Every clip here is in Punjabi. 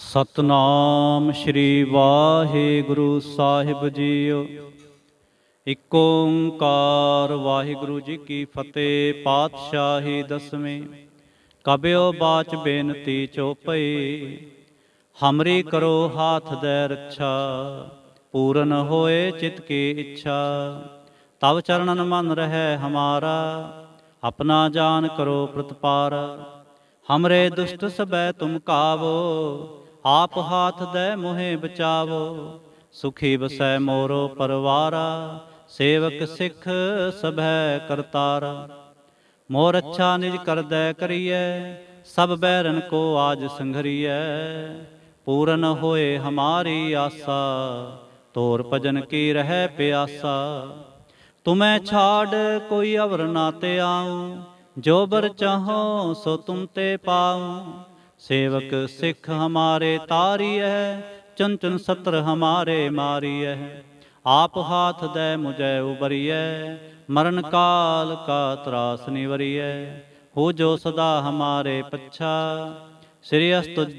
ਸਤਨਾਮ ਸ਼੍ਰੀ ਵਾਹਿਗੁਰੂ ਸਾਹਿਬ ਜੀਓ ਇਕ ਓੰਕਾਰ ਵਾਹਿਗੁਰੂ ਜੀ ਕੀ ਫਤਿਹ ਪਾਤਸ਼ਾਹੀ ਦਸਵੇਂ ਕਬਿਓ ਬਾਚ ਬੇਨਤੀ ਚੋਪਈ ਹਮਰੀ ਕਰੋ ਹਾਥ ਦੇ ਰੱਛਾ ਪੂਰਨ ਹੋਏ ਚਿਤ ਕੀ ਇੱਛਾ ਤਵ ਚਰਨਨ ਮਨ ਰਹਿ ਹਮਾਰਾ ਆਪਣਾ ਜਾਨ ਕਰੋ ਪ੍ਰਤਪਾਰ ਹਮਰੇ ਦੁਸ਼ਟ ਸਬੈ ਤੁਮ ਕਾਵੋ ਆਪ ਹਾਥ ਦੇ ਮੋਹਿ ਬਚਾਵੋ ਸੁਖੀ ਬਸੈ ਮੋਰੋ ਪਰਵਾਰਾ ਸੇਵਕ ਸਿੱਖ ਸਭੈ ਕਰਤਾਰਾ ਮੋਰ ਅੱਛਾ ਨਿਜ ਕਰਦੈ ਕਰੀਐ ਸਭ ਬੈਰਨ ਕੋ ਆਜ ਸੰਘਰੀਐ ਪੂਰਨ ਹੋਏ ਹਮਾਰੀ ਆਸਾ ਤੋਰ ਭਜਨ ਕੀ ਰਹਿ ਪਿਆਸਾ ਤੁਮੈ ਛਾੜ ਕੋਈ ਅਵਰ ਨਾ ਤੇ ਆਉ ਜੋ ਬਰ ਚਾਹੋ ਸੋ ਤੁਮ ਤੇ ਪਾਉ ਸੇਵਕ ਸਿੱਖ ਹਮਾਰੇ ਤਾਰੀਐ ਚੰਚਨ ਸਤਰ ਹਮਾਰੇ ਮਾਰੀਐ ਆਪ ਹਾਥ ਦੈ ਮੁਝੈ ਉਬਰੀਐ ਮਰਨ ਕਾਲ ਕਾ ਤਰਾਸ ਨਿਵਰੀਐ ਹੋ ਜੋ ਸਦਾ ਹਮਾਰੇ ਪਛਾ ਸ੍ਰੀ ਅਸਤੁਜ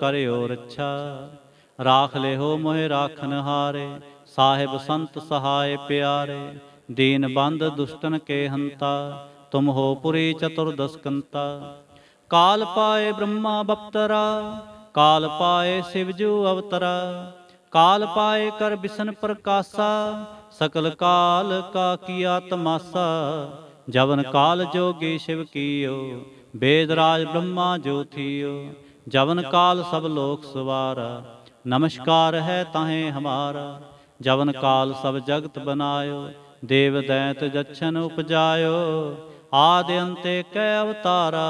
ਕਰਿਓ ਰੱਛਾ ਰਾਖ ਲਿਓ ਮੋਹਿ ਰਾਖਨ ਹਾਰੇ ਸਾਹਿਬ ਸੰਤ ਸਹਾਇ ਪਿਆਰੇ ਦੀਨ ਬੰਦ ਦੁਸ਼ਟਨ ਕੇ ਹੰਤਾ ਤੁਮ ਹੋ ਪੁਰੀ ਚਤੁਰਦਸ਼ਕੰਤਾ ਕਾਲ ਪਾਏ ਬ੍ਰਹਮਾ ਬਪਤਰਾ ਕਾਲ ਪਾਏ ਸਿਵਜੂ ਅਵਤਰਾ ਕਾਲ ਪਾਏ ਕਰ ਬਿਸ਼ਨ ਪ੍ਰਕਾਸ਼ਾ ਸਕਲ ਕਾਲ ਕਾ ਕੀਆ ਤਮਾਸਾ ਜਵਨ ਕਾਲ ਜੋਗੀ ਸ਼ਿਵ ਕੀਓ ਬੇਦਰਾਜ ਰਾਜ ਬ੍ਰਹਮਾ ਜੋਥੀਓ ਜਵਨ ਕਾਲ ਸਭ ਲੋਕ ਸਵਾਰ ਨਮਸਕਾਰ ਹੈ ਤਾਹੇ ਹਮਾਰਾ ਜਵਨ ਕਾਲ ਸਭ ਜਗਤ ਬਨਾਇਓ ਦੇਵ ਦੈਤ ਜਛਨ ਉਪਜਾਇਓ ਆਦਿ ਅੰਤੇ ਕੈ ਅਵਤਾਰਾ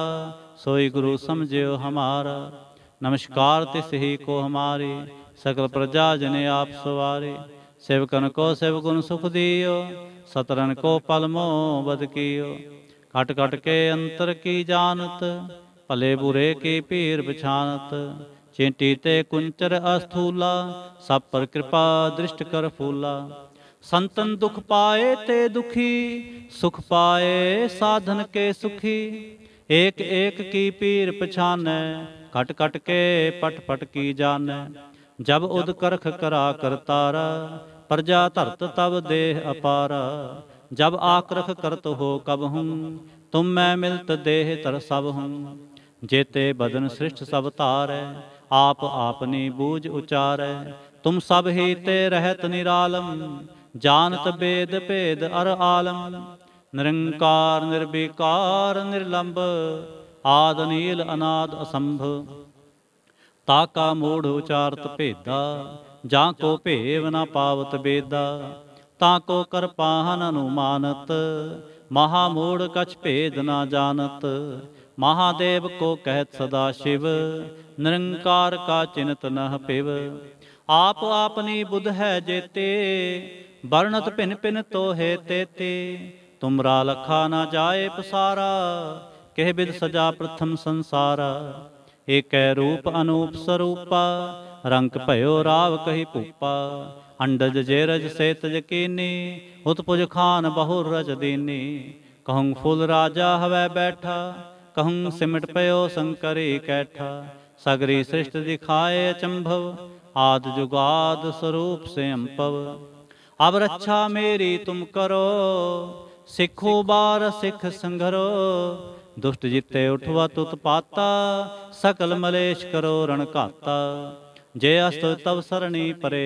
सोई गुरु समझियो हमारा नमस्कार तिस ही को हमारी सकल प्रजा जने आप सवारे सेवकन को सेव गुण सुख दियो सतरन को पल मोह बद कियो खट खट के अंतर की जानत भले बुरे की पीर ਪਛਾਨਤ ਚੇਂਟੀ ते कुंचर अस्थूला सब पर कृपा दृष्ट कर फूला संतन दुख पाए ते दुखी सुख पाए साधन के सुखी ਏਕ ਏਕ ਕੀ ਪੀਰ ਪਛਾਨੈ ਘਟ ਘਟ ਕੇ ਪਟ ਪਟ ਕੀ ਜਾਣੈ ਜਬ ਉਦ ਕਰਖ ਕਰਾ ਕਰਤਾਰ ਪ੍ਰਜਾ ਧਰਤ ਤਬ ਦੇਹ ਅਪਾਰ ਜਬ ਆਕਰਖ ਕਰਤ ਹੋ ਕਬ ਹੂੰ ਤੁਮ ਮੈਂ ਮਿਲਤ ਦੇਹ ਤਰ ਸਭ ਹੂੰ ਜੇਤੇ ਬਦਨ ਸ੍ਰਿਸ਼ਟ ਸਭ ਧਾਰੈ ਆਪ ਆਪਨੀ ਬੂਝ ਉਚਾਰੈ ਤੁਮ ਸਭ ਹੀ ਤੇ ਰਹਿਤ ਨਿਰਾਲਮ ਜਾਣਤ ਬੇਦ ਭੇਦ ਅਰ ਆਲਮ ਨਿਰੰਕਾਰ ਨਿਰਬਿਕਾਰ ਨਿਰਲੰਭ ਆਦ ਅਨੀਲ ਅਨਾਦ ਅਸੰਭ ਤਾ ਕਾ ਮੋੜ ਉਚਾਰਤ ਭੇਦਾ ਜਾਂ ਕੋ ਭੇਵ ਨਾ ਪਾਵਤ ਬੇਦਾ ਤਾ ਕੋ ਕਰਪਾਹਨ ਅਨੁਮਾਨਤ ਮਹਾ ਮੋੜ ਕਛ ਭੇਦ ਨਾ ਜਾਣਤ ਮਹਾਦੇਵ ਕੋ ਕਹਿਤ ਸਦਾ ਸ਼ਿਵ ਨਿਰੰਕਾਰ ਕਾ ਚਿੰਤ ਨਹ ਪਿਵ ਆਪ ਆਪਨੀ ਬੁਧ ਹੈ ਜੇਤੇ ਵਰਣਤ ਭਿਨ ਭਿਨ ਤੋਹੇ ਤੇਤੇ ਤੁਮਰਾ ਲਖਾ ਨਾ ਜਾਏ ਪਸਾਰਾ ਕਹਿ ਬਿਦ ਸਜਾ ਪ੍ਰਥਮ ਸੰਸਾਰਾ ਏਕੈ ਰੂਪ ਅਨੂਪ ਸਰੂਪਾ ਰੰਗ ਭਇਓ ਰਾਵ ਕਹੀ ਭੂਪਾ ਅੰਡਜ ਜੇਰਜ ਸੇਤ ਜਕੀਨੀ ਉਤਪੁਜ ਖਾਨ ਬਹੁ ਰਜ ਦੀਨੀ ਕਹੰ ਫੁੱਲ ਰਾਜਾ ਹਵੈ ਬੈਠਾ ਕਹੰ ਸਿਮਟ ਪਇਓ ਸੰਕਰੇ ਕੈਠਾ ਸਗਰੀ ਸ੍ਰਿਸ਼ਟ ਦਿਖਾਏ ਅਚੰਭਵ ਆਦ ਜੁਗਾਦ ਸਰੂਪ ਸੇ ਅੰਪਵ ਅਬ ਰੱਛਾ ਮੇਰੀ ਤੁਮ ਕਰੋ ਸਿੱਖੋ ਬਾਰ ਸਿੱਖ ਸੰਘਰ ਦੁਸ਼ਟ ਜਿੱਤੇ ਉਠਵਾ ਤੁਤ ਪਾਤਾ ਸਕਲ ਮਲੇਸ਼ ਕਰੋ ਰਣ ਘਾਤਾ ਜੇ ਅਸਤ ਤਵ ਸਰਣੀ ਪਰੇ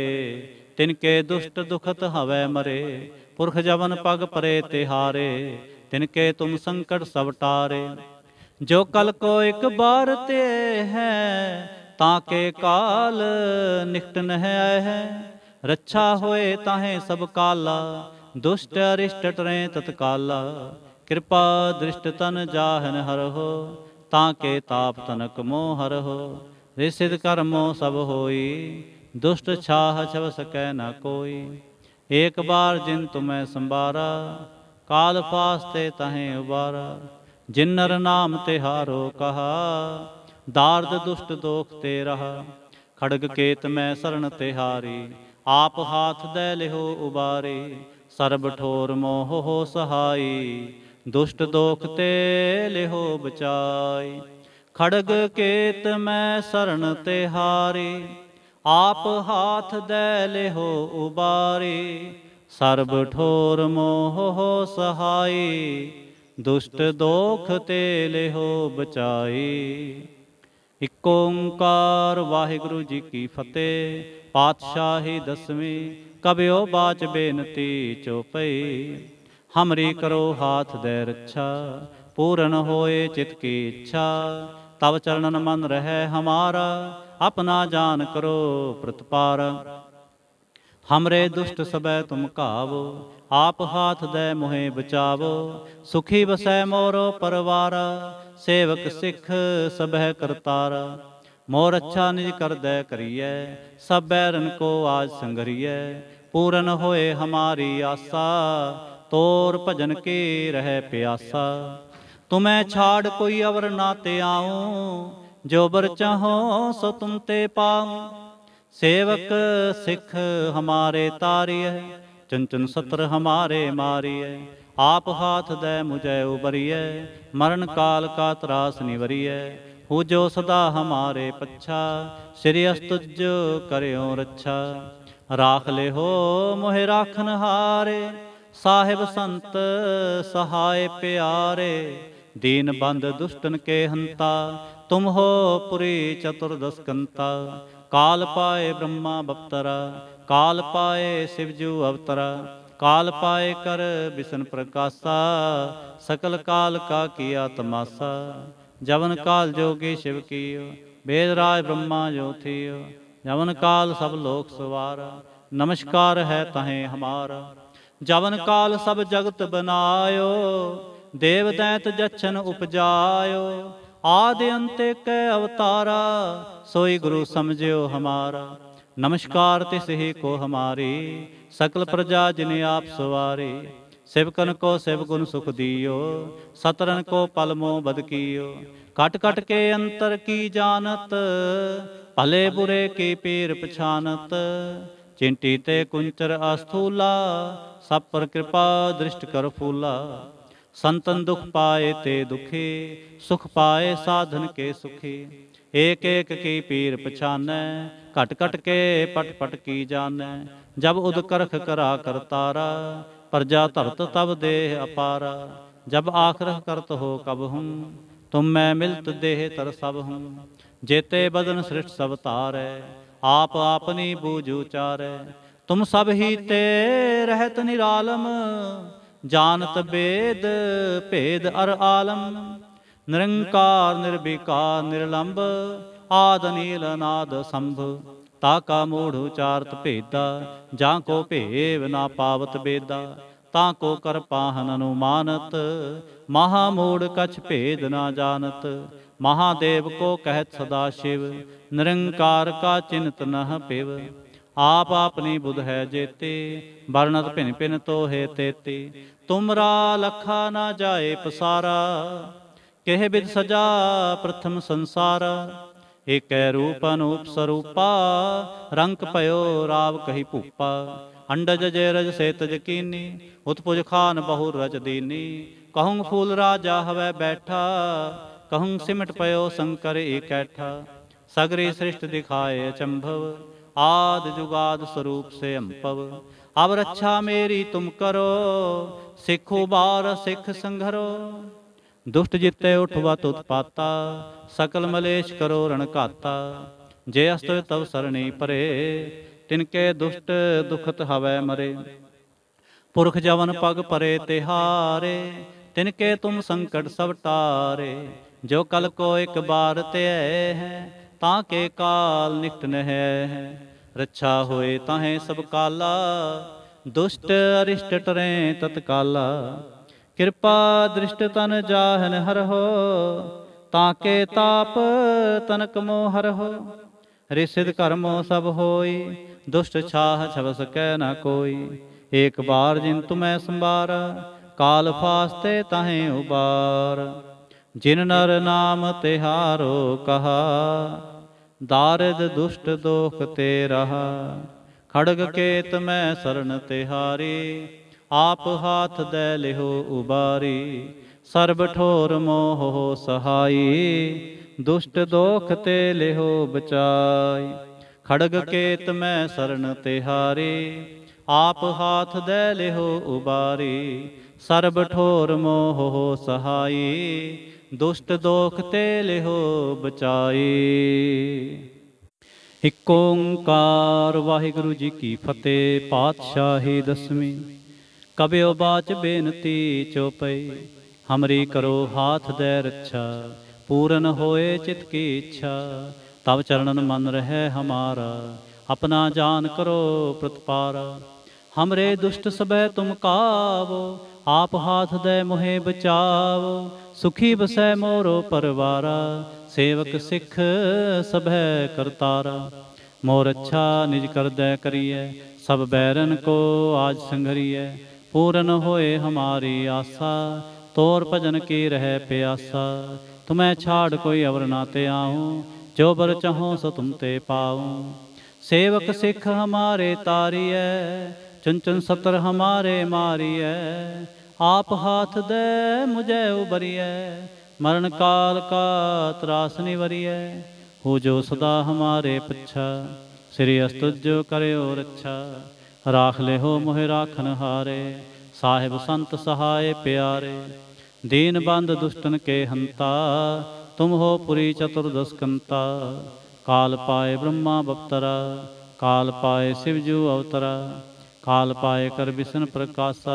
ਤਿਨ ਕੇ ਦੁਸ਼ਟ ਦੁਖਤ ਹਵੈ ਮਰੇ ਪੁਰਖ ਜਵਨ ਪਗ ਪਰੇ ਹਾਰੇ ਤਿਨ ਕੇ ਤੁਮ ਸੰਕਟ ਸਭ ਟਾਰੇ ਜੋ ਕਲ ਕੋ ਇਕ ਬਾਰ ਤੇ ਹੈ ਤਾਂ ਕੇ ਕਾਲ ਨਿਕਟ ਨਹਿ ਆਏ ਹੈ ਰੱਛਾ ਹੋਏ ਤਾਹੇ ਸਭ ਕਾਲਾ ਦੁਸ਼ਟ ਅਰਿਸ਼ਟ ਟਰੇ ਤਤਕਾਲਾ ਕਿਰਪਾ ਦ੍ਰਿਸ਼ਟ ਤਨ ਜਾਹਨ ਹਰਹੁ ਤਾਂ ਕੇ ਤਾਪ ਤਨਕ ਮੋਹ ਹਰਹੁ ਰਿਸਿਦ ਕਰਮੋ ਸਭ ਹੋਈ ਦੁਸ਼ਟ ਛਾਹ ਛਵ ਸਕੈ ਨਾ ਕੋਈ ਏਕ ਬਾਰ ਜਿਨ ਤੁਮੈ ਸੰਬਾਰਾ ਕਾਲ ਫਾਸਤੇ ਤਹੇ ਉਬਾਰਾ ਜਿਨ ਨਰ ਨਾਮ ਤੇ ਹਾਰੋ ਕਹਾ ਦਾਰਦ ਦੁਸ਼ਟ ਦੋਖ ਤੇ ਰਹਾ ਖੜਗ ਕੇਤ ਮੈਂ ਸਰਣ ਤੇ ਹਾਰੀ ਆਪ ਹਾਥ ਦੇ ਲਿਹੋ ਉਬਾਰੇ ਸਰਬ ਠੋਰ ਮੋਹ ਹੋ ਸਹਾਈ ਦੁਸ਼ਟ ਦੋਖ ਤੇ ਲਿਹੋ ਬਚਾਈ ਖੜਗ ਕੇਤ ਮੈਂ ਸਰਣ ਤੇ ਹਾਰੇ ਆਪ ਹਾਥ ਦੇ ਲਿਹੋ ਉਬਾਰੇ ਸਰਬ ਠੋਰ ਮੋਹ ਹੋ ਸਹਾਈ ਦੁਸ਼ਟ ਦੋਖ ਤੇ ਲਿਹੋ ਬਚਾਈ ਇਕ ਓੰਕਾਰ ਵਾਹਿਗੁਰੂ ਜੀ ਕੀ ਫਤਿਹ ਪਾਤਸ਼ਾਹੀ ਦਸਵੀਂ ਕਬਿਓ ਬਾਚ ਬੇਨਤੀ ਚੋਪਈ ਹਮਰੀ ਕਰੋ ਹਾਥ ਦੇ ਰੱਛਾ ਪੂਰਨ ਹੋਏ ਚਿਤ ਕੀ ਇੱਛਾ ਤਵ ਚਰਨਨ ਮਨ ਰਹੇ ਹਮਾਰਾ ਆਪਣਾ ਜਾਨ ਕਰੋ ਪ੍ਰਤਪਾਰ ਹਮਰੇ ਦੁਸ਼ਟ ਸਬੈ ਤੁਮ ਘਾਵੋ ਆਪ ਹਾਥ ਦੇ ਮੋਹਿ ਬਚਾਵੋ ਸੁਖੀ ਵਸੈ ਮੋਰੋ ਪਰਵਾਰ ਸੇਵਕ ਸਿਖ ਸਬਹਿ ਕਰਤਾਰ ਮੋਰ ਅੱਛਾ ਨਿਜ ਕਰਦੈ ਕਰੀਐ ਸਬੈ ਰਨ ਕੋ ਆਜ ਸੰਗਰੀਐ ਪੂਰਨ ਹੋਏ ਹਮਾਰੀ ਆਸਾ ਤੋਰ ਭਜਨ ਕੇ ਰਹਿ ਪਿਆਸਾ ਤੁਮੈ ਛਾੜ ਕੋਈ ਅਵਰ ਨਾ ਤੇ ਆਉ ਜੋ ਬਰ ਚਾਹੋ ਸੋ ਤੁਮ ਤੇ ਪਾਉ ਸੇਵਕ ਸਿੱਖ ਹਮਾਰੇ ਤਾਰਿਐ ਚੰਚਨ ਸਤਰ ਹਮਾਰੇ ਮਾਰਿਐ ਆਪ ਹਾਥ ਦੈ ਮੁਝੈ ਉਬਰੀਐ ਮਰਨ ਕਾਲ ਕਾ ਤਰਾਸ ਨਿਵਰੀਐ ਹੋ ਜੋ ਸਦਾ ਹਮਾਰੇ ਪੱਛਾ ਸ੍ਰੀ ਅਸਤੁਜ ਕਰਿਓ ਰੱਛਾ ਰਾਖ ਲਿਓ ਮੋਹਿ ਰਾਖਨ ਹਾਰੇ ਸਾਹਿਬ ਸੰਤ ਸਹਾਇ ਪਿਆਰੇ ਦੀਨ ਬੰਦ ਦੁਸ਼ਟਨ ਕੇ ਹੰਤਾ ਤੁਮ ਹੋ ਪੁਰੀ ਚਤੁਰਦਸ ਕੰਤਾ ਕਾਲ ਪਾਏ ਬ੍ਰਹਮਾ ਬਪਤਰਾ ਕਾਲ ਪਾਏ ਸਿਵਜੂ ਅਵਤਰਾ ਕਾਲ ਪਾਏ ਕਰ ਬਿਸ਼ਨ ਪ੍ਰਕਾਸ਼ਾ ਸਕਲ ਕਾਲ ਕਾ ਕੀ ਆਤਮਾਸਾ ਜਵਨ ਕਾਲ ਜੋਗੀ ਸ਼ਿਵ ਕੀਓ ਬੇਦ ਰਾਜ ਬ੍ਰਹਮਾ ਜੋਥੀਓ ਜਵਨ ਕਾਲ ਸਭ ਲੋਕ ਸਵਾਰ ਨਮਸਕਾਰ ਹੈ ਤਹੇ ਹਮਾਰ ਜਵਨ ਕਾਲ ਸਭ ਜਗਤ ਬਨਾਇਓ ਦੇਵ ਦੈਤ ਜਛਨ ਉਪਜਾਇਓ ਆਦ ਅੰਤੇ ਕੈ ਅਵਤਾਰਾ ਸੋਈ ਗੁਰੂ ਸਮਝਿਓ ਹਮਾਰਾ ਨਮਸਕਾਰ ਤਿਸ ਹੀ ਕੋ ਹਮਾਰੀ ਸਕਲ ਪ੍ਰਜਾ ਜਿਨੇ ਆਪ ਸਵਾਰੀ ਸਿਵਕਨ ਕੋ ਸਿਵ ਗੁਣ ਸੁਖ ਦਿਓ ਸਤਰਨ ਕੋ ਪਲਮੋ ਬਦ ਕੀਓ ਕਟ ਕਟ ਕੇ ਅੰਤਰ ਕੀ ਜਾਣਤ ਭਲੇ ਬੁਰੇ ਕੀ ਪੀਰ ਪਛਾਨਤ ਚਿੰਟੀ ਤੇ ਕੁੰਚਰ ਅਸਥੂਲਾ ਸਭ ਪਰ ਕਿਰਪਾ ਦ੍ਰਿਸ਼ਟ ਕਰ ਫੂਲਾ ਸੰਤਨ ਦੁਖ ਪਾਏ ਤੇ ਦੁਖੀ ਸੁਖ ਪਾਏ ਸਾਧਨ ਕੇ ਸੁਖੀ ਏਕ ਏਕ ਕੀ ਪੀਰ ਪਛਾਨੈ ਘਟ ਘਟ ਕੇ ਪਟ ਪਟ ਕੀ ਜਾਣੈ ਜਬ ਉਦਕਰਖ ਕਰਖ ਕਰਾ ਕਰਤਾਰਾ ਪਰਜਾ ਧਰਤ ਤਬ ਦੇਹ ਅਪਾਰਾ ਜਬ ਆਖਰਹ ਕਰਤ ਹੋ ਕਬ ਹੂੰ ਤੁਮ ਮੈਂ ਮਿਲਤ ਦੇਹ ਤਰ ਸਭ ਹਮ ਜੇਤੇ ਬਦਨ ਸ੍ਰਿਸ਼ਟ ਸਭ ਤਾਰੈ ਆਪ ਆਪਨੀ ਬੂਝ ਉਚਾਰੈ ਤੁਮ ਸਭ ਹੀ ਤੇ ਰਹਿਤ ਨਿਰਾਲਮ ਜਾਣਤ ਬੇਦ ਭੇਦ ਅਰ ਆਲਮ ਨਿਰੰਕਾਰ ਨਿਰਵਿਕਾਰ ਨਿਰਲੰਭ ਆਦ ਨੀਲ ਨਾਦ ਸੰਭ ਤਾ ਕਾ ਮੂੜ ਉਚਾਰਤ ਭੇਦਾ ਜਾਂ ਕੋ ਭੇਵ ਨਾ ਪਾਵਤ ਬੇਦਾ ਤਾ ਕੋ ਕਰ ਪਾਹਨ ਅਨੁਮਾਨਤ ਮਹਾ ਮੂੜ ਕਛ ਭੇਦ ਨਾ ਜਾਣਤ ਮਹਾਦੇਵ ਕੋ ਕਹਿਤ ਸਦਾ ਸ਼ਿਵ ਨਿਰੰਕਾਰ ਕਾ ਚਿੰਤ ਨਹ ਪਿਵ ਆਪ ਆਪਨੀ ਬੁਧ ਹੈ ਜੇਤੇ ਵਰਨਤ ਭਿਨ ਭਿਨ ਤੋਹੇ ਤੇਤੀ ਤੁਮਰਾ ਲਖਾ ਨਾ ਜਾਏ ਪਸਾਰਾ ਕਹਿ ਬਿਦ ਸਜਾ ਪ੍ਰਥਮ ਸੰਸਾਰ ਏਕੈ ਰੂਪ ਅਨੂਪ ਸਰੂਪਾ ਰੰਗ ਭਇਓ ਰਾਵ ਕਹੀ ਭੂਪਾ ਅੰਡਜ ਜੇ ਰਜ ਸੇ ਤਜ ਕੀਨੀ ਉਤਪੁਜ ਖਾਨ ਬਹੁ ਰਜ ਦੀਨੀ ਕਹੂੰ ਫੂਲ ਰਾਜਾ ਹਵੇ ਬੈਠਾ ਕਹੂੰ ਸਿਮਟ ਪਇਓ ਸੰਕਰ ਏਕੈਠਾ ਸਗਰੇ ਸ੍ਰਿਸ਼ਟ ਦਿਖਾਏ ਅਚੰਭਵ ਆਦ ਜੁਗਾਦ ਸਰੂਪ ਸੇ ਅੰਪਵ ਅਬ ਰੱਛਾ ਮੇਰੀ ਤੁਮ ਕਰੋ ਸਿੱਖੋ ਬਾਰ ਸਿੱਖ ਸੰਘਰੋ ਦੁਸ਼ਟ ਜਿੱਤੇ ਉਠਵਾ ਤੁਤ ਪਾਤਾ ਸਕਲ ਮਲੇਸ਼ ਕਰੋ ਰਣ ਘਾਤਾ ਜੇ ਅਸਤੋ ਤਵ ਸਰਣੀ ਪਰੇ ਤਿਨਕੇ ਦੁਸ਼ਟ ਦੁਖਤ ਹਵੇ ਮਰੇ ਪੁਰਖ ਜਵਨ ਪਗ ਪਰੇ ਤਿਹਾਰੇ ਤਿਨ ਕੇ ਤੁਮ ਸੰਕਟ ਸਭ ਤਾਰੇ ਜੋ ਕਲ ਕੋ ਇੱਕ ਬਾਰ ਤੇ ਹੈ ਤਾਂ ਕੇ ਕਾਲ ਨਿਕਟ ਨਹਿ ਹੈ ਰੱਛਾ ਹੋਏ ਤਾਂ ਹੈ ਸਭ ਕਾਲਾ ਦੁਸ਼ਟ ਅਰਿਸ਼ਟ ਟਰੇ ਤਤਕਾਲਾ ਕਿਰਪਾ ਦ੍ਰਿਸ਼ਟ ਤਨ ਜਾਹਨ ਹਰ ਹੋ ਤਾਂ ਕੇ ਤਾਪ ਤਨਕ ਮੋ ਹੋ ਰਿਸਿਦ ਕਰਮੋ ਸਭ ਹੋਈ ਦੁਸ਼ਟ ਛਾਹ ਛਵ ਸਕੈ ਨਾ ਕੋਈ ਏਕ ਬਾਰ ਜਿਨ ਤੁਮੈ ਸੰਭਾਰਾ ਕਾਲ ਫਾਸਤੇ ਤਹੈ ਉਬਾਰ ਜਿਨ ਨਰ ਨਾਮ ਤਿਹਾਰੋ ਕਹਾ ਦਾਰਦ ਦੁਸ਼ਟ ਦੋਖ ਤੇ ਰਹਾ ਖੜਗ ਕੇਤ ਮੈਂ ਸਰਣ ਤਿਹਾਰੀ ਆਪ ਹਾਥ ਦੇ ਲਿਹੋ ਉਬਾਰੀ ਸਰਬ ਠੋਰ ਮੋਹ ਹੋ ਸਹਾਈ ਦੁਸ਼ਟ ਦੋਖ ਤੇ ਲਿਹੋ ਬਚਾਈ ਖੜਗ ਕੇਤ ਮੈਂ ਸਰਣ ਤਿਹਾਰੀ ਆਪ ਹਾਥ ਦੇ ਲਿਹੋ ਉਬਾਰੀ ਸਰਬ ਠੋਰ ਮੋਹ ਹੋ ਸਹਾਈ ਦੁਸ਼ਟ ਦੋਖ ਤੇ ਲਿਹੋ ਬਚਾਈ ਇਕ ਓੰਕਾਰ ਵਾਹਿਗੁਰੂ ਜੀ ਕੀ ਫਤਿਹ ਪਾਤਸ਼ਾਹੀ ਦਸਵੀਂ ਕਬਿਓ ਬਾਚ ਬੇਨਤੀ ਚੋਪਈ ਹਮਰੀ ਕਰੋ ਹਾਥ ਦੇ ਰੱਛਾ ਪੂਰਨ ਹੋਏ ਚਿਤ ਕੀ ਇੱਛਾ ਤਬ ਚਰਨਨ ਮਨ ਰਹਿ ਹਮਾਰਾ ਆਪਣਾ ਜਾਨ ਕਰੋ ਪ੍ਰਤਪਾਰਾ ਹਮਰੇ ਦੁਸ਼ਟ ਸਬੈ ਤੁਮ ਕਾਵੋ ਆਪ ਹਾਥ ਦੇ ਮੋਹਿ ਬਚਾਵੋ ਸੁਖੀ ਬਸੈ ਮੋਰੋ ਪਰਵਾਰਾ ਸੇਵਕ ਸਿੱਖ ਸਭੈ ਕਰਤਾਰਾ ਮੋਰ ਅੱਛਾ ਨਿਜ ਕਰਦੈ ਕਰੀਐ ਸਭ ਬੈਰਨ ਕੋ ਆਜ ਸੰਘਰੀਐ ਪੂਰਨ ਹੋਏ ਹਮਾਰੀ ਆਸਾ ਤੋਰ ਭਜਨ ਕੀ ਰਹਿ ਪਿਆਸਾ ਤੁਮੈ ਛਾੜ ਕੋਈ ਅਵਰ ਨਾ ਤੇ ਆਉ ਜੋ ਬਰ ਚਾਹੋ ਸੋ ਤੁਮ ਤੇ ਪਾਉ ਸੇਵਕ ਸਿੱਖ ਹਮਾਰੇ ਤਾਰੀਐ ਚੰਚਨ ਸਤਰ ਹਮਾਰੇ ਮਾਰੀਐ ਆਪ ਹਾਥ ਦੇ ਮੁਝੇ ਉਬਰੀਐ ਮਰਨ ਕਾਲ ਕਾ ਤਰਾਸ ਨਿਵਰੀਐ ਹੋ ਜੋ ਸਦਾ ਹਮਾਰੇ ਪਛਾ ਸ੍ਰੀ ਅਸਤੁਜੋ ਕਰਿਓ ਰੱਛਾ ਰਾਖ ਲਿਓ ਮੋਹਿ ਰਾਖਨ ਹਾਰੇ ਸਾਹਿਬ ਸੰਤ ਸਹਾਏ ਪਿਆਰੇ ਦੀਨ ਬੰਦ ਦੁਸ਼ਟਨ ਕੇ ਹੰਤਾ ਤੁਮ ਹੋ ਪੁਰੀ ਕੰਤਾ ਕਾਲ ਪਾਏ ਬ੍ਰਹਮਾ ਬਪਤਰਾ ਕਾਲ ਪਾਏ ਸਿਵ ਜੂ ਅਵਤਰਾ ਕਾਲ ਪਾਏ ਕਰ ਬਿਸ਼ਨ ਪ੍ਰਕਾਸ਼ਾ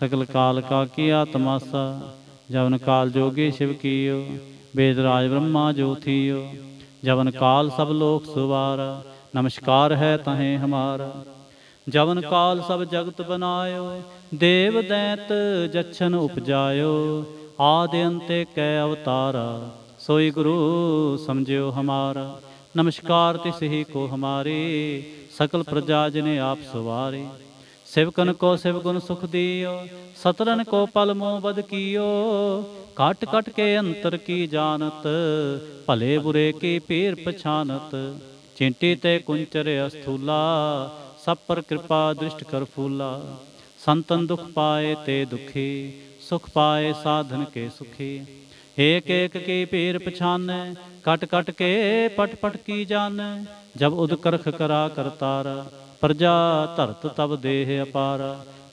ਸਕਲ ਕਾਲ ਕਾ ਕੀਆ ਤਮਾਸਾ ਜਵਨ ਕਾਲ ਜੋਗੇ ਸ਼ਿਵ ਕੀਓ ਬੇਦ ਰਾਜ ਬ੍ਰਹਮਾ ਜੋਥੀਓ ਜਵਨ ਕਾਲ ਸਭ ਲੋਕ ਸੁਵਾਰ ਨਮਸਕਾਰ ਹੈ ਤਹੇ ਹਮਾਰ ਜਵਨ ਕਾਲ ਸਭ ਜਗਤ ਬਨਾਇਓ ਦੇਵ ਦੈਤ ਜਛਨ ਉਪਜਾਇਓ ਆਦਿ ਅੰਤੇ ਕੈ ਅਵਤਾਰ ਸੋਈ ਗੁਰੂ ਸਮਝਿਓ ਹਮਾਰਾ ਨਮਸਕਾਰ ਤਿਸਹੀ ਕੋ ਹਮਾਰੇ ਸਕਲ ਪ੍ਰਜਾ ਜਿਨੇ ਆਪ ਸਵਾਰੇ ਸਿਵਕਨ ਕੋ ਸਿਵਗੁਣ ਸੁਖ ਦਿਓ ਸਤਰਨ ਕੋ ਪਲ ਮੋਹ ਬਦ ਕੀਓ ਕਟ ਕਟ ਕੇ ਅੰਤਰ ਕੀ ਜਾਣਤ ਭਲੇ ਬੁਰੇ ਕੀ ਪੀਰ ਪਛਾਨਤ ਚਿੰਟੀ ਤੇ ਕੁੰਚਰ ਅਸਥੂਲਾ ਸਭ ਪਰ ਕਿਰਪਾ ਦ੍ਰਿਸ਼ਟ ਕਰ ਫੂਲਾ ਸੰਤਨ ਦੁਖ ਪਾਏ ਤੇ ਦੁਖੀ ਸੁਖ ਪਾਏ ਸਾਧਨ ਕੇ ਸੁਖੀ ਏਕ ਏਕ ਕੀ ਪੀਰ ਪਛਾਨੈ ਕਟ ਕਟ ਕੇ ਪਟ ਪਟ ਕੀ ਜਾਣੈ ਜਬ ਉਦ ਕਰਖ ਕਰਾ ਕਰਤਾਰ ਪ੍ਰਜਾ ਧਰਤ ਤਬ ਦੇਹ ਅਪਾਰ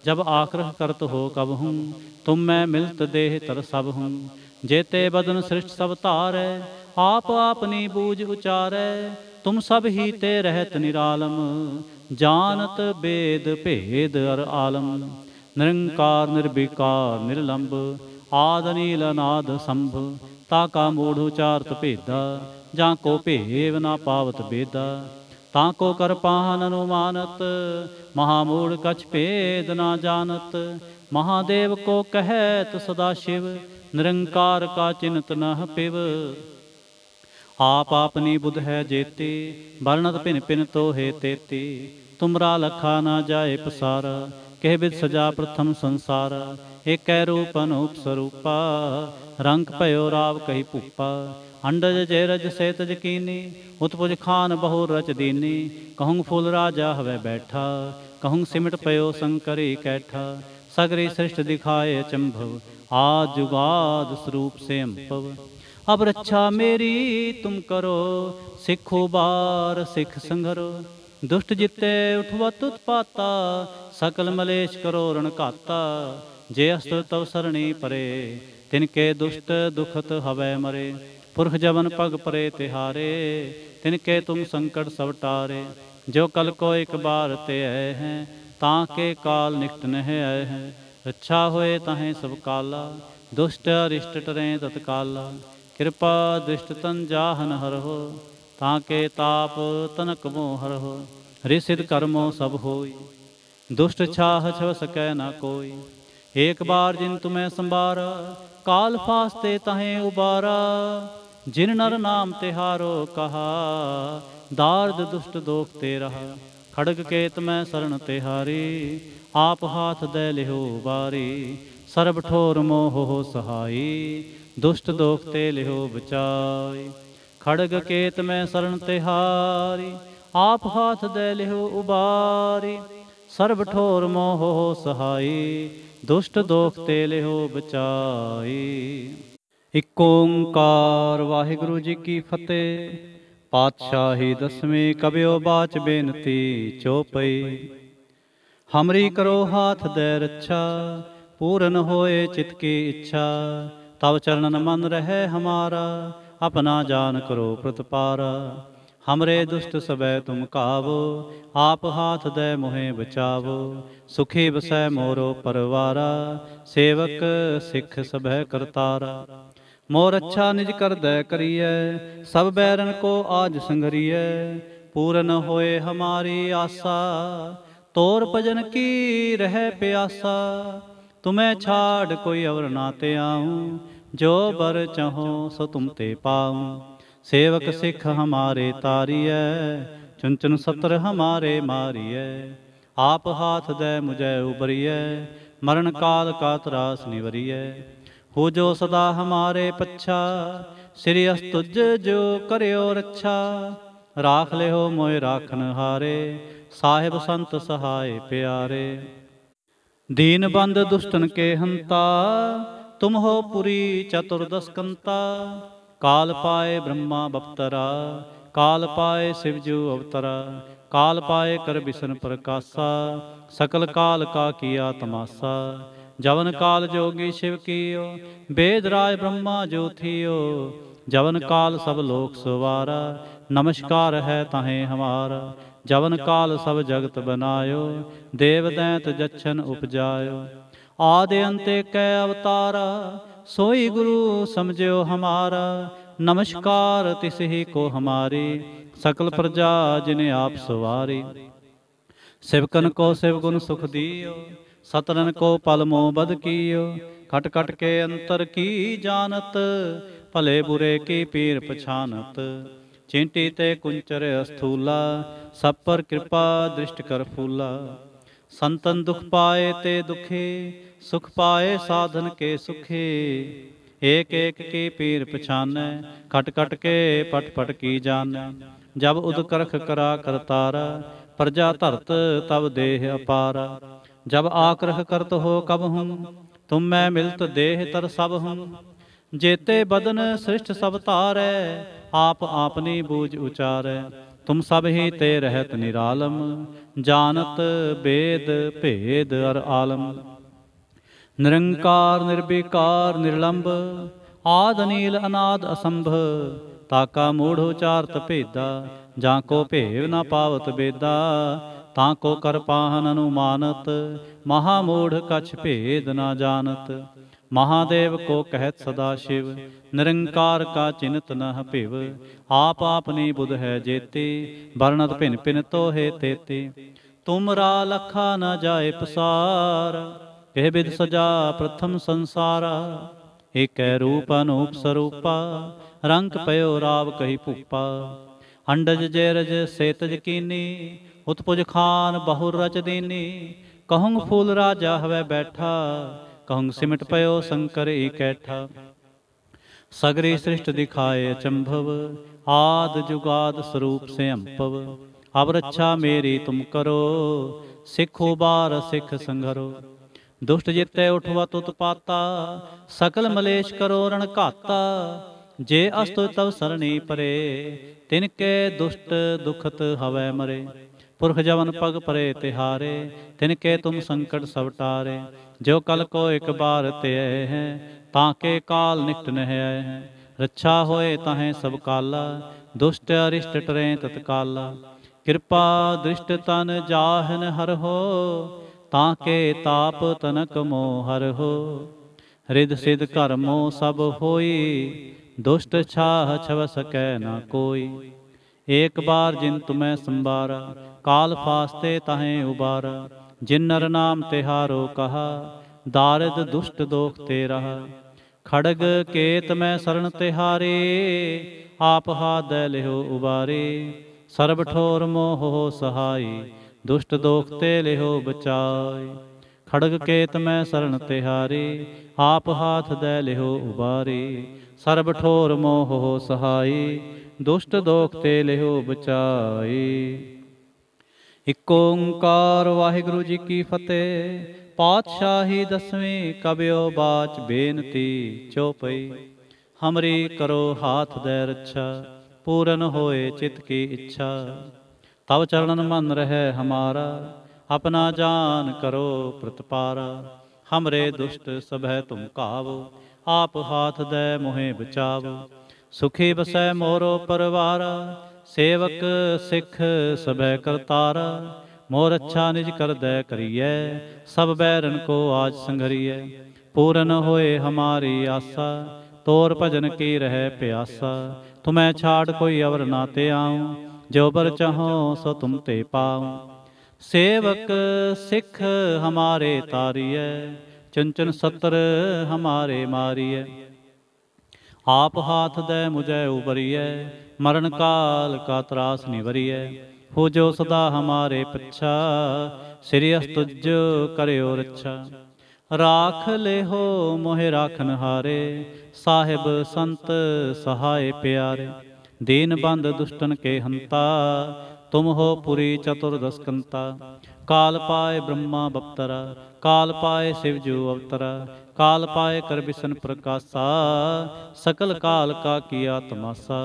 ਜਬ ਆਖਰਹ ਕਰਤ ਹੋ ਕਬ ਹੂੰ ਤੁਮ ਮੈਂ ਮਿਲਤ ਦੇਹ ਤਰ ਸਭ ਹੂੰ ਜੇਤੇ ਬਦਨ ਸ੍ਰਿਸ਼ਟ ਸਭ ਧਾਰੈ ਆਪ ਆਪਨੀ ਬੂਝ ਉਚਾਰੈ ਤੁਮ ਸਭ ਹੀ ਤੇ ਰਹਿਤ ਨਿਰਾਲਮ ਜਾਣਤ ਬੇਦ ਭੇਦ ਅਰ ਆਲਮ ਨਿਰੰਕਾਰ ਨਿਰਵਿਕਾਰ ਨਿਰਲੰਭ ਆਦ ਨੀਲ ਅਨਾਦ ਸੰਭ ਤਾ ਕਾ ਮੂੜ ਉਚਾਰਤ ਭੇਦਾ ਜਾਂ ਕੋ ਭੇਵ ਨਾ ਪਾਵਤ ਬੇਦਾ ਤਾਂ ਕੋ ਕਰ ਪਾਹਨ ਅਨੁਮਾਨਤ ਮਹਾ ਮੂੜ ਕਛ ਭੇਦ ਨਾ ਜਾਣਤ ਮਹਾਦੇਵ ਕੋ ਤ ਸਦਾ ਸ਼ਿਵ ਨਿਰੰਕਾਰ ਕਾ ਚਿੰਤ ਨਹ ਪਿਵ ਆਪ ਆਪਨੀ ਬੁਧ ਹੈ ਜੇਤੀ ਵਰਣਤ ਭਿਨ ਭਿਨ ਤੋ ਹੈ ਤੇਤੀ ਤੁਮਰਾ ਲਖਾ ਨਾ ਜਾਏ ਪਸਾਰ ਕਹਿ ਬਿਦ ਸਜਾ ਪ੍ਰਥਮ ਸੰਸਾਰ ਏਕੈ ਰੂਪ ਅਨੂਪ ਸਰੂਪਾ ਰੰਗ ਭਇਓ ਰਾਵ ਕਹੀ ਭੁੱਪਾ ਅੰਡਜ ਜੇ ਰਜ ਸੇਤ ਜਕੀਨੀ ਉਤਪੁਜ ਖਾਨ ਬਹੁ ਰਚ ਦੀਨੀ ਕਹੂੰ ਫੁੱਲ ਰਾਜਾ ਹਵੇ ਬੈਠਾ ਕਹੂੰ ਸਿਮਟ ਪਇਓ ਸੰਕਰੀ ਕੈਠਾ ਸਗਰੀ ਸ੍ਰਿਸ਼ਟ ਦਿਖਾਏ ਚੰਭਵ ਆ ਜੁਗਾਦ ਸਰੂਪ ਸੇ ਅੰਪਵ ਅਬ ਰੱਛਾ ਮੇਰੀ ਤੁਮ ਕਰੋ ਸਿੱਖੋ ਬਾਰ ਸਿੱਖ ਸੰਘਰੋ ਦੁਸ਼ਟ ਜਿੱਤੇ ਉਠਵਾ ਤੁਤ ਪਾਤਾ ਸਕਲ ਮਲੇਸ਼ ਕਰੋ ਰਣ ਘਾਤਾ ਜੇ ਅਸਤ ਤਵ ਸਰਣੀ ਪਰੇ ਤਿਨ ਕੇ ਦੁਸ਼ਟ ਦੁਖਤ ਹਵੈ ਮਰੇ ਪੁਰਖ ਜਵਨ ਪਗ ਪਰੇ ਤਿਹਾਰੇ ਤਿਨ ਕੇ ਤੁਮ ਸੰਕਟ ਸਭ ਟਾਰੇ ਜੋ ਕਲ ਕੋ ਇੱਕ ਬਾਰ ਤੇ ਆਏ ਹੈ ਤਾਂ ਕੇ ਕਾਲ ਨਿਕਟ ਨਹਿ ਆਏ ਹੈ ਰੱਛਾ ਹੋਏ ਤਾਹੇ ਸਭ ਕਾਲਾ ਦੁਸ਼ਟ ਅਰਿਸ਼ਟ ਟਰੇ ਤਤਕਾਲਾ ਕਿਰਪਾ ਦ੍ਰਿਸ਼ਟ ਤਨ ਜਾਹਨ ਹਰਹੋ ਤਾਂ ਕੇ ਤਾਪ ਤਨਕ ਮੋਹ ਰਹੋ ਰਿਸਿਦ ਕਰਮੋ ਸਭ ਹੋਈ ਦੁਸ਼ਟ ਛਾਹ ਛਵ ਸਕੈ ਨਾ ਕੋਈ ਏਕ ਬਾਰ ਜਿਨ ਤੁਮੈ ਸੰਭਾਰ ਕਾਲ ਫਾਸਤੇ ਤਹੇ ਉਬਾਰਾ ਜਿਨ ਨਰ ਨਾਮ ਤਿਹਾਰੋ ਕਹਾ ਦਾਰਦ ਦੁਸ਼ਟ ਦੋਖ ਤੇ ਰਹਾ ਖੜਗ ਕੇਤ ਮੈਂ ਸਰਣ ਤਿਹਾਰੀ ਆਪ ਹਾਥ ਦੇ ਲਿਹੋ ਬਾਰੀ ਸਰਬ ਠੋਰ ਮੋਹ ਹੋ ਸਹਾਈ ਦੁਸ਼ਟ ਦੋਖ ਤੇ ਲਿਹੋ ਬਚਾਈ ਖੜਗ ਕੇਤ ਮੈਂ ਸਰਨ ਤਿਹਾਰੀ ਆਪ ਹਾਥ ਦੇ ਲਿਹੁ ਉਬਾਰੀ ਸਰਬ ਠੋਰ ਮੋਹ ਸਹਾਈ ਦੁਸ਼ਟ ਦੋਖ ਤੇ ਲਿਹੁ ਬਚਾਈ ਇਕ ਓੰਕਾਰ ਵਾਹਿਗੁਰੂ ਜੀ ਕੀ ਫਤਿਹ ਪਾਤਸ਼ਾਹੀ ਦਸਵੇਂ ਕਬਿਓ ਬਾਚ ਬੇਨਤੀ ਚੋਪਈ ਹਮਰੀ ਕਰੋ ਹਾਥ ਦੇ ਰੱਛਾ ਪੂਰਨ ਹੋਏ ਚਿਤ ਕੀ ਇੱਛਾ ਤਵ ਚਰਨਨ ਮਨ ਰਹੇ ਹਮਾਰਾ ਆਪਣਾ ਜਾਨ ਕਰੋ ਪ੍ਰਤਪਾਰ ਹਮਰੇ ਦੁਸ਼ਟ ਸਬੈ ਤੁਮ ਕਾਵੋ ਆਪ ਹਾਥ ਦੇ ਮੋਹੇ ਬਚਾਵੋ ਸੁਖੀ ਬਸੈ ਮੋਰੋ ਪਰਵਾਰਾ ਸੇਵਕ ਸਿੱਖ ਸਭੈ ਕਰਤਾਰਾ ਮੋਰ ਅੱਛਾ ਨਿਜ ਕਰਦੈ ਕਰੀਐ ਸਭ ਬੈਰਨ ਕੋ ਆਜ ਸੰਗਰੀਐ ਪੂਰਨ ਹੋਏ ਹਮਾਰੀ ਆਸਾ ਤੋਰ ਭਜਨ ਕੀ ਰਹਿ ਪਿਆਸਾ ਤੁਮੈ ਛਾੜ ਕੋਈ ਅਵਰ ਨਾ ਤੇ ਆਉ ਜੋ ਬਰ ਚਾਹੋ ਸੋ ਤੁਮ ਤੇ ਪਾਉ ਸੇਵਕ ਸਿੱਖ ਹਮਾਰੇ ਤਾਰੀਐ ਚੁੰਚਨ ਸਤਰ ਹਮਾਰੇ ਮਾਰੀਐ ਆਪ ਹਾਥ ਦੇ ਮੁਝੈ ਉਬਰੀਐ ਮਰਨ ਕਾਲ ਕਾ ਤਰਾਸ ਨਿਵਰੀਐ ਹੋ ਜੋ ਸਦਾ ਹਮਾਰੇ ਪੱਛਾ ਸ੍ਰੀ ਅਸਤੁਜ ਜੋ ਕਰਿਓ ਰੱਛਾ ਰਾਖ ਲਿਓ ਮੋਇ ਰਾਖਨ ਹਾਰੇ ਸਾਹਿਬ ਸੰਤ ਸਹਾਏ ਪਿਆਰੇ ਦੀਨ ਬੰਦ ਦੁਸ਼ਟਨ ਕੇ ਹੰਤਾ ਤੁਮ ਹੋ ਪੁਰੀ ਚਤੁਰਦਸ਼ਕੰਤਾ ਕਾਲ ਪਾਏ ਬ੍ਰਹਮਾ ਬਪਤਰਾ ਕਾਲ ਪਾਏ ਸਿਵਜੂ ਅਵਤਰਾ ਕਾਲ ਪਾਏ ਕਰ ਬਿਸ਼ਨ ਪ੍ਰਕਾਸ਼ਾ ਸਕਲ ਕਾਲ ਕਾ ਕੀਆ ਤਮਾਸਾ ਜਵਨ ਕਾਲ ਜੋਗੀ ਸ਼ਿਵ ਕੀਓ ਬੇਦ ਰਾਜ ਬ੍ਰਹਮਾ ਜੋਥੀਓ ਜਵਨ ਕਾਲ ਸਭ ਲੋਕ ਸਵਾਰਾ ਨਮਸਕਾਰ ਹੈ ਤਾਹੇ ਹਮਾਰ ਜਵਨ ਕਾਲ ਸਭ ਜਗਤ ਬਨਾਇਓ ਦੇਵ ਦੈਂਤ ਜਛਨ ਉਪਜਾਇਓ ਆਦਿ ਅੰਤੇ ਕੈ ਅਵਤਾਰ ਸੋਈ ਗੁਰੂ ਸਮਝਿਓ ਹਮਾਰ ਨਮਸਕਾਰ ਤਿਸ ਹੀ ਕੋ ਹਮਾਰੀ ਸਕਲ ਪ੍ਰਜਾ ਜਿਨੇ ਆਪ ਸਵਾਰੀ ਸਿਵਕਨ ਕੋ ਸਿਵਗੁਣ ਸੁਖ ਦੀਓ ਸਤਨਨ ਕੋ ਪਲ ਮੋ ਬਦ ਕੀਓ ਖਟ ਖਟ ਕੇ ਅੰਤਰ ਕੀ ਜਾਣਤ ਭਲੇ ਬੁਰੇ ਕੀ ਪੀਰ ਪਛਾਨਤ ਚਿੰਟੀ ਤੇ ਕੁੰਚਰ ਅਸਥੂਲਾ ਸਭ ਪਰ ਕਿਰਪਾ ਦ੍ਰਿਸ਼ਟ ਕਰ ਫੂਲਾ ਸੰਤਨ ਦੁਖ ਪਾਏ ਤੇ ਦੁਖੇ ਸੁਖ ਪਾਏ ਸਾਧਨ ਕੇ ਸੁਖੇ ਏਕ ਏਕ ਕੀ ਪੀਰ ਪਛਾਨੈ ਖਟ ਖਟ ਕੇ ਪਟ ਪਟ ਕੀ ਜਾਨੈ ਜਬ ਉਦਕਰਖ ਕਰਾ ਕਰਤਾਰ ਪ੍ਰਜਾ ਧਰਤ ਤਬ ਦੇਹ ਅਪਾਰ ਜਬ ਆਕਰਖ ਕਰਤ ਹੋ ਕਬ ਹੂੰ ਤੁਮ ਮੈਂ ਮਿਲਤ ਦੇਹ ਤਰ ਸਭ ਹੂੰ ਜੇਤੇ ਬਦਨ ਸ੍ਰਿਸ਼ਟ ਸਭ ਧਾਰੈ ਆਪ ਆਪਨੀ ਬੂਝ ਉਚਾਰੈ ਤੁਮ ਸਭ ਹੀ ਤੇ ਰਹਿਤ ਨਿਰਾਲਮ ਜਾਣਤ ਬੇਦ ਭੇਦ ਅਰ ਆਲਮ ਨਿਰੰਕਾਰ ਨਿਰਬੇਕਾਰ ਨਿਰਲੰਭ ਆਦ ਅਨੀਲ ਅਨਾਦ ਅਸੰਭ ਤਾਕਾ ਮੂੜ ਉਚਾਰਤ ਭੇਦਾ ਜਾਂ ਕੋ ਭੇਵ ਨਾ ਪਾਵਤ ਬੇਦਾ ਤਾਂ ਕੋ ਕਰ ਪਾਹਨ ਅਨੁਮਾਨਤ ਮਹਾ ਮੂੜ ਕਛ ਭੇਦ ਨਾ ਜਾਣਤ ਮਹਾਦੇਵ ਕੋ ਕਹਿਤ ਸਦਾ ਸ਼ਿਵ ਨਿਰੰਕਾਰ ਕਾ ਚਿੰਤ ਨਹ ਭਿਵ ਆਪ ਆਪਨੀ ਬੁਧ ਹੈ ਜੇਤੇ ਵਰਣਤ ਭਿਨ ਭਿਨ ਤੋਹੇ ਤੇਤੇ ਤੁਮਰਾ ਲਖਾ ਨ ਜਾਏ ਪਸਾਰ ਇਹ ਬਿਦ ਸਜਾ ਪ੍ਰਥਮ ਸੰਸਾਰਾ ਏਕੈ ਰੂਪ ਅਨੂਪ ਸਰੂਪਾ ਰੰਗ ਪਇਓ ਰਾਵ ਕਹੀ ਭੂਪਾ ਹੰਡਜ ਜੇਰਜ ਸੇਤਜ ਕੀਨੀ ਉਤਪੁਜ ਖਾਨ ਬਹੁਰ ਰਚ ਦੇਨੀ ਕਹੰਗ ਫੂਲ ਰਾਜਾ ਹਵੇ ਬੈਠਾ ਕਹੰਗ ਸਿਮਟ ਪਇਓ ਸੰਕਰ ਏਕੈਠਾ ਸਗਰੇ ਸ੍ਰਿਸ਼ਟ ਦਿਖਾਏ ਅਚੰਭਵ ਆਦ ਜੁਗਾਦ ਸਰੂਪ ਸੇ ਅੰਪਵ ਅਬ ਮੇਰੀ ਤੁਮ ਕਰੋ ਸਿੱਖੋ ਬਾਰ ਸਿੱਖ ਸੰਘਰੋ ਦੁਸ਼ਟ ਜਿਤੇ ਉਠਵਾ ਤੁਤ ਪਾਤਾ ਸਕਲ ਮਲੇਸ਼ ਕਰੋ ਰਣ ਘਾਤਾ ਜੇ ਅਸਤੁ ਤਵ ਸਰਣੀ ਪਰੇ ਤਿਨ ਕੇ ਦੁਸ਼ਟ ਦੁਖਤ ਹਵੈ ਮਰੇ ਪੁਰਖ ਜਵਨ ਪਗ ਪਰੇ ਤਿਹਾਰੇ ਤਿਨ ਕੇ ਤੁਮ ਸੰਕਟ ਸਭ ਟਾਰੇ ਜੋ ਕਲ ਕੋ ਇਕ ਬਾਰ ਤੇ ਆਏ ਹੈ ਤਾਂ ਕੇ ਕਾਲ ਨਿਕਟ ਨਹਿ ਆਏ ਹੈ ਰੱਛਾ ਹੋਏ ਤਾਹੇ ਸਭ ਕਾਲਾ ਦੁਸ਼ਟ ਅਰਿਸ਼ਟ ਟਰੇ ਤਤਕਾਲਾ ਕਿਰਪਾ ਦ੍ਰਿਸ਼ਟ ਤਨ ਜਾਹਨ ਹਰ ਹੋ ਤਾਂ ਕੇ ਤਾਪ ਤਨਕ ਮੋਹ ਹਰ ਹੋ ਰਿਦ ਸਿਧ ਕਰਮੋ ਸਭ ਹੋਈ ਦੁਸ਼ਟ ਛਾਹ ਛਵ ਸਕੈ ਨਾ ਕੋਈ ਏਕ ਬਾਰ ਜਿਨ ਤੁਮੈ ਸੰਬਾਰਾ ਕਾਲ ਫਾਸਤੇ ਤਹੈ ਉਬਾਰ ਜਿਨ ਨਰ ਨਾਮ ਤਿਹਾਰੋ ਕਹਾ ਦਾਰਦ ਦੁਸ਼ਟ ਦੋਖ ਤੇ ਰਹਾ ਖੜਗ ਕੇਤ ਮੈਂ ਸਰਣ ਤਿਹਾਰੇ ਆਪ ਹਾਦੈ ਲਿਹੋ ਉਬਾਰੇ ਸਰਬ ਠੋਰ ਮੋਹ ਸਹਾਈ ਦੁਸ਼ਟ ਦੋਖ ਤੇ ਲਿਹੋ ਬਚਾਈ ਖੜਗ ਕੇਤ ਮੈਂ ਸਰਣ ਤਿਹਾਰੀ ਆਪ ਹਾਥ ਦੇ ਲਿਹੋ ਉਬਾਰੀ ਸਰਬ ਠੋਰ ਮੋਹ ਹੋ ਸਹਾਈ ਦੁਸ਼ਟ ਦੋਖ ਤੇ ਲਿਹੋ ਬਚਾਈ ਇਕ ਓੰਕਾਰ ਵਾਹਿਗੁਰੂ ਜੀ ਕੀ ਫਤਿਹ ਪਾਤਸ਼ਾਹੀ ਦਸਵੇਂ ਕਬਿਓ ਬਾਚ ਬੇਨਤੀ ਚੋਪਈ ਹਮਰੀ ਕਰੋ ਹਾਥ ਦੇ ਰੱਛਾ ਪੂਰਨ ਹੋਏ ਚਿਤ ਕੀ ਇੱਛਾ ਤਵ ਚਰਨ ਮਨ ਰਹਿ ਹਮਾਰਾ ਆਪਣਾ ਜਾਨ ਕਰੋ ਪ੍ਰਤਪਾਰਾ ਹਮਰੇ ਦੁਸ਼ਟ ਸਭੈ ਤੁਮ ਕਾਵੋ ਆਪ ਹਾਥ ਦੈ ਮੋਹਿ ਬਚਾਵੋ ਸੁਖੀ ਬਸੈ ਮੋਰੋ ਪਰਵਾਰ ਸੇਵਕ ਸਿੱਖ ਸਭੈ ਕਰਤਾਰ ਮੋਰ ਅੱਛਾ ਨਿਜ ਕਰਦੈ ਕਰੀਐ ਸਭ ਬੈਰਨ ਕੋ ਆਜ ਸੰਗਰੀਐ ਪੂਰਨ ਹੋਏ ਹਮਾਰੀ ਆਸਾ ਤੋਰ ਭਜਨ ਕੀ ਰਹਿ ਪਿਆਸਾ ਤੁਮੈ ਛਾੜ ਕੋਈ ਅਵਰ ਨਾ ਤੇ ਆਉ ਜੋ ਬਰ ਚਾਹੋ ਸੋ ਤੁਮ ਤੇ ਪਾਉ ਸੇਵਕ ਸਿੱਖ ਹਮਾਰੇ ਤਾਰੀਐ ਚੰਚਨ ਸਤਰ ਹਮਾਰੇ ਮਾਰੀਐ ਆਪ ਹਾਥ ਦੇ ਮੁਝੈ ਉਬਰੀਐ ਮਰਨ ਕਾਲ ਕਾ ਤਰਾਸ ਨਿਵਰੀਐ ਹੋ ਜੋ ਸਦਾ ਹਮਾਰੇ ਪਿੱਛਾ ਸ੍ਰੀ ਅਸਤੁਜ ਕਰਿਓ ਰੱਛਾ ਰਾਖ ਹੋ ਮੋਹਿ ਰਾਖਨ ਹਾਰੇ ਸਾਹਿਬ ਸੰਤ ਸਹਾਏ ਪਿਆਰੇ ਦੀਨ ਬੰਦ ਦੁਸ਼ਟਨ ਕੇ ਹੰਤਾ ਤੁਮ ਹੋ ਪੁਰੀ ਚਤੁਰਦਸਕੰਤਾ ਕਾਲ ਪਾਏ ਬ੍ਰਹਮਾ ਬਪਤਰਾ ਕਾਲ ਪਾਏ ਸ਼ਿਵ ਜੂ ਅਵਤਰਾ ਕਾਲ ਪਾਏ ਕਰਬਿਸਨ ਪ੍ਰਕਾਸ਼ਾ ਸਕਲ ਕਾਲ ਕਾ ਕੀਆ ਤਮਾਸਾ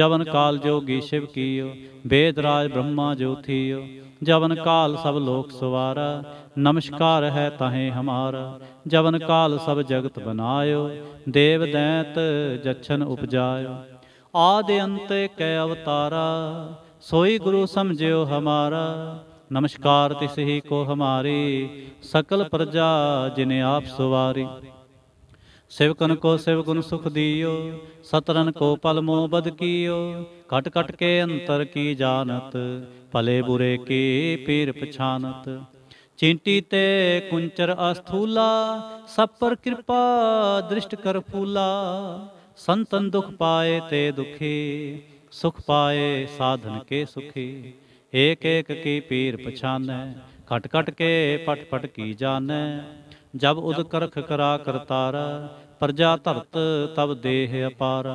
ਜਵਨ ਕਾਲ ਜੋਗੀ ਸ਼ਿਵ ਕੀਓ ਬੇਦਰਾਜ ਬ੍ਰਹਮਾ ਜੋਥੀਓ ਜਵਨ ਕਾਲ ਸਭ ਲੋਕ ਸਵਾਰਾ ਨਮਸਕਾਰ ਹੈ ਤਾਹੇ ਹਮਾਰਾ ਜਵਨ ਕਾਲ ਸਭ ਜਗਤ ਬਨਾਇਓ ਦੇਵ ਦੈਂਤ ਜਛਨ ਉਪਜਾਇਓ ਆਦਿ ਅੰਤੇ ਕੈ ਅਵਤਾਰਾ ਸੋਈ ਗੁਰੂ ਸਮਝਿਓ ਹਮਾਰਾ ਨਮਸਕਾਰ ਤਿਸ ਹੀ ਕੋ ਹਮਾਰੀ ਸਕਲ ਪ੍ਰਜਾ ਜਿਨੇ ਆਪ ਸੁਵਾਰੀ ਸਿਵਕਨ ਕੋ ਗੁਣ ਸੁਖ ਦੀਓ ਸਤਰਨ ਕੋ ਪਲ ਮੋਹ ਬਦ ਕੀਓ ਘਟ ਘਟ ਕੇ ਅੰਤਰ ਕੀ ਜਾਣਤ ਭਲੇ ਬੁਰੇ ਕੀ ਪੀਰ ਪਛਾਨਤ ਚਿੰਟੀ ਤੇ ਕੁੰਚਰ ਅਸਥੂਲਾ ਸਭ ਪਰ ਕਿਰਪਾ ਦ੍ਰਿਸ਼ਟ ਕਰ ਫੂਲਾ ਸੰਤਨ ਦੁਖ ਪਾਏ ਤੇ ਦੁਖੀ ਸੁਖ ਪਾਏ ਸਾਧਨ ਕੇ ਸੁਖੀ ਏਕ ਏਕ ਕੀ ਪੀਰ ਪਛਾਨੈ ਘਟ ਘਟ ਕੇ ਪਟ ਪਟ ਕੀ ਜਾਣੈ ਜਬ ਉਦ ਕਰਖ ਕਰਾ ਕਰਤਾਰ ਪ੍ਰਜਾ ਧਰਤ ਤਬ ਦੇਹ ਅਪਾਰ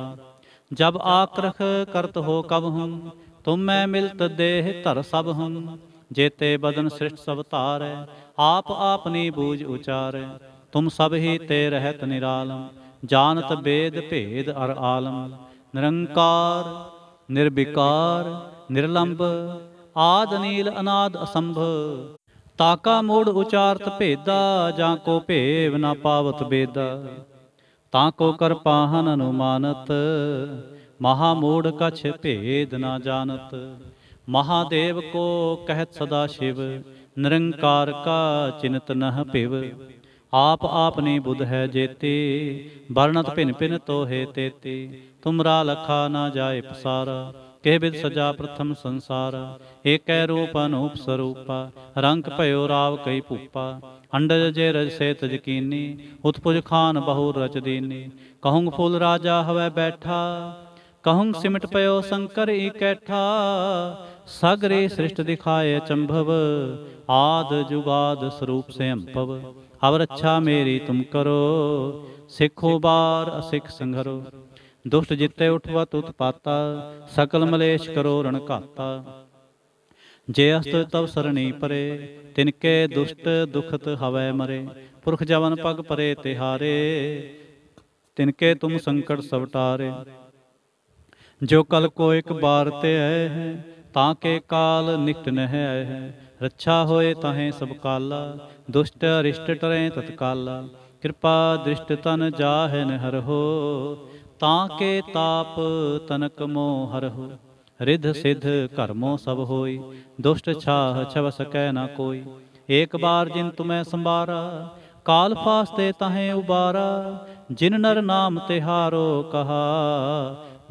ਜਬ ਆਕਰਖ ਕਰਤ ਹੋ ਕਬ ਹਮ ਤੁਮ ਮੈਂ ਮਿਲਤ ਦੇਹ ਧਰ ਸਭ ਹਮ ਜੇਤੇ ਬਦਨ ਸ੍ਰਿਸ਼ਟ ਸਭ ਧਾਰੈ ਆਪ ਆਪਨੀ ਬੂਝ ਉਚਾਰੈ ਤੁਮ ਸਭ ਹੀ ਤੇ ਰਹਿਤ ਨਿਰਾਲਮ ਜਾਣਤ ਬੇਦ ਭੇਦ ਅਰ ਆਲਮ ਨਿਰੰਕਾਰ ਨਿਰਵਿਕਾਰ ਨਿਰਲੰਭ ਆਦ ਅਨੀਲ ਅਨਾਦ ਅਸੰਭ ਤਾਕਾ ਮੂੜ ਉਚਾਰਤ ਭੇਦਾ ਜਾਂ ਕੋ ਭੇਵ ਨਾ ਪਾਵਤ ਬੇਦਾ ਤਾਂ ਕੋ ਕਰਪਾਹਨ ਅਨੁਮਾਨਤ ਮਹਾ ਮੋੜ ਕਛ ਭੇਦ ਨਾ ਜਾਣਤ ਮਹਾਦੇਵ ਕੋ ਕਹਿਤ ਸਦਾ ਸ਼ਿਵ ਨਿਰੰਕਾਰ ਕਾ ਚਿੰਤ ਨਹ ਭਿਵ आप आप आपने बुध है जेते वर्णत भिन्न भिन्न तो हे तेते तुमरा लखा ना जाए पसारा के बिद सजा प्रथम संसार एक रूप अनूप स्वरूप रंग पयो राव कई पुप्पा अंडज जे रज से तजकीनी उत्पुज खान बहु रच दीनी कहुंग फूल राजा हवे बैठा कहुंग सिमट पयो शंकर इकैठा सगरे सृष्ट दिखाए चंभव आद जुगाद स्वरूप से अंपव ਅਵਰ ਅੱਛਾ ਮੇਰੀ ਤੁਮ ਕਰੋ ਸਿੱਖੋ ਬਾਰ ਅਸਿੱਖ ਸੰਘਰੋ ਦੁਸ਼ਟ ਜਿੱਤੇ ਉਠਵਾ ਤੁਤ ਪਾਤਾ ਸਕਲ ਮਲੇਸ਼ ਕਰੋ ਰਣ ਘਾਤਾ ਜੇ ਅਸਤ ਤਵ ਸਰਣੀ ਪਰੇ ਤਿਨਕੇ ਦੁਸ਼ਟ ਦੁਖਤ ਹਵੈ ਮਰੇ ਪੁਰਖ ਜਵਨ ਪਗ ਪਰੇ ਤਿਹਾਰੇ ਤਿਨਕੇ ਤੁਮ ਸੰਕਟ ਸਵਟਾਰੇ ਜੋ ਕਲ ਕੋ ਇੱਕ ਬਾਰ ਤੇ ਆਏ ਹੈ ਤਾਂ ਕੇ ਕਾਲ ਨਿਕਟ ਨਹਿ ਆਏ ਹੈ ਰੱਛਾ ਹੋਏ ਤਾਹੇ ਸਭ ਕਾਲਾ ਦੁਸ਼ਟ ਅਰਿਸ਼ਟ ਟਰੇ ਤਤਕਾਲ ਕਿਰਪਾ ਦ੍ਰਿਸ਼ਟ ਤਨ ਜਾਹੈ ਨਹਰਹੋ ਤਾਂ ਕੇ ਤਾਪ ਤਨਕ ਮੋ ਹਰ ਹੋ ਰਿਧ ਸਿਧ ਕਰਮੋ ਸਭ ਹੋਈ ਦੁਸ਼ਟ ਛਾਹ ਛਵ ਸਕੈ ਨਾ ਕੋਈ ਏਕ ਬਾਰ ਜਿਨ ਤੁਮੈ ਸੰਭਾਰਾ ਕਾਲ ਫਾਸਤੇ ਤਹੈ ਉਬਾਰਾ ਜਿਨ ਨਰ ਨਾਮ ਤਿਹਾਰੋ ਕਹਾ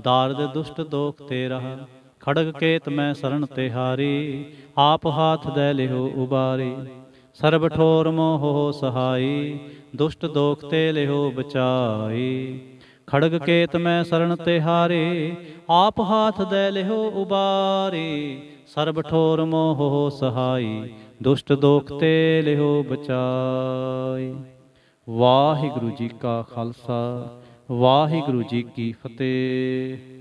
ਦਾਰਦ ਦੁਸ਼ਟ ਦੋਖ ਤੇ ਰਹਾ ਖੜਗ ਕੇਤ ਮੈਂ ਸਰਣ ਤਿਹਾਰੀ ਆਪ ਹਾਥ ਦੇ ਲਿਹੁ ਉਬਾਰੇ ਸਰਬ ਠੋਰ ਮੋਹ ਸਹਾਈ ਦੁਸ਼ਟ ਦੋਖ ਤੇ ਲਿਹੁ ਬਚਾਈ ਖੜਗ ਕੇਤ ਮੈਂ ਸਰਣ ਤੇ ਹਾਰੇ ਆਪ ਹਾਥ ਦੇ ਲਿਹੁ ਉਬਾਰੇ ਸਰਬ ਠੋਰ ਮੋਹ ਸਹਾਈ ਦੁਸ਼ਟ ਦੋਖ ਤੇ ਲਿਹੁ ਬਚਾਈ ਵਾਹਿਗੁਰੂ ਜੀ ਕਾ ਖਾਲਸਾ ਵਾਹਿਗੁਰੂ ਜੀ ਕੀ ਫਤਿਹ